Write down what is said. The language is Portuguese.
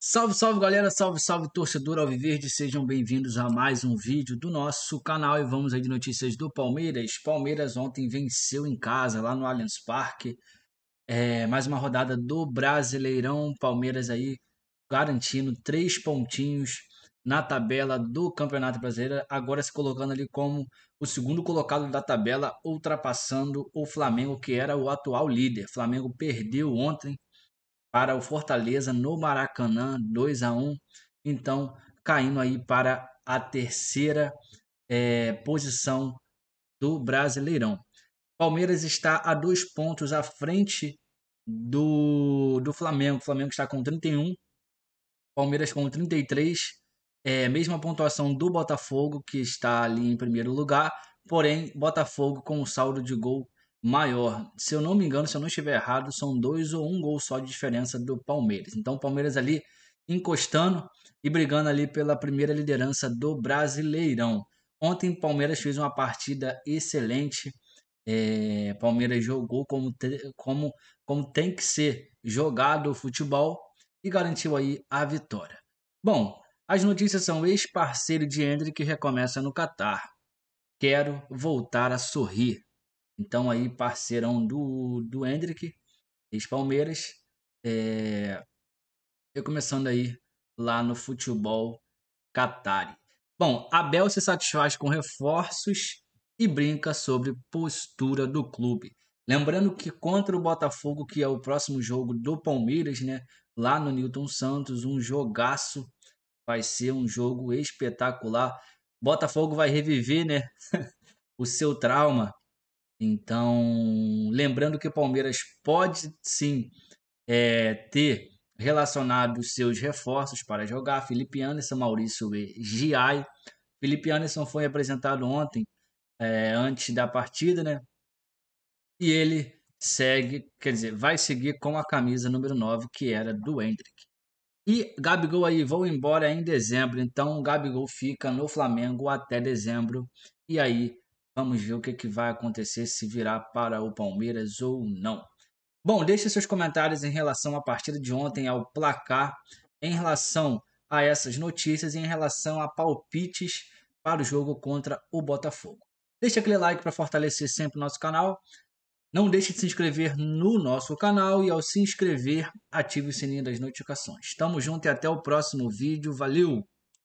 Salve, salve galera, salve, salve torcedor Alviverde, sejam bem-vindos a mais um vídeo do nosso canal e vamos aí de notícias do Palmeiras. Palmeiras ontem venceu em casa, lá no Allianz Parque, é, mais uma rodada do Brasileirão, Palmeiras aí garantindo três pontinhos na tabela do Campeonato Brasileiro, agora se colocando ali como o segundo colocado da tabela, ultrapassando o Flamengo, que era o atual líder. Flamengo perdeu ontem para o Fortaleza no Maracanã, 2 a 1 Então, caindo aí para a terceira é, posição do Brasileirão. Palmeiras está a dois pontos à frente do, do Flamengo. O Flamengo está com 31, Palmeiras com 33. É, eh, mesma pontuação do Botafogo, que está ali em primeiro lugar. Porém, Botafogo com um saldo de gol maior. Se eu não me engano, se eu não estiver errado, são dois ou um gol só de diferença do Palmeiras. Então o Palmeiras ali encostando e brigando ali pela primeira liderança do Brasileirão. Ontem o Palmeiras fez uma partida excelente. É, Palmeiras jogou como, te, como, como tem que ser jogado o futebol e garantiu aí a vitória. Bom, as notícias são ex-parceiro de Hendrick recomeça no Catar. Quero voltar a sorrir. Então aí parceirão do, do Hendrick, ex-Palmeiras, é, recomeçando aí lá no futebol Qatari. Bom, Abel se satisfaz com reforços e brinca sobre postura do clube. Lembrando que contra o Botafogo, que é o próximo jogo do Palmeiras, né? Lá no Newton Santos, um jogaço. Vai ser um jogo espetacular. Botafogo vai reviver, né? o seu trauma então, lembrando que o Palmeiras pode sim é, ter relacionado os seus reforços para jogar, Felipe Anderson, Maurício e Giai. Felipe Anderson foi apresentado ontem, é, antes da partida, né? E ele segue, quer dizer, vai seguir com a camisa número 9, que era do Hendrick. E Gabigol aí, vou embora em dezembro, então Gabigol fica no Flamengo até dezembro. E aí Vamos ver o que, é que vai acontecer se virar para o Palmeiras ou não. Bom, deixe seus comentários em relação à partida de ontem, ao placar, em relação a essas notícias e em relação a palpites para o jogo contra o Botafogo. Deixe aquele like para fortalecer sempre o nosso canal. Não deixe de se inscrever no nosso canal e ao se inscrever, ative o sininho das notificações. Tamo junto e até o próximo vídeo. Valeu!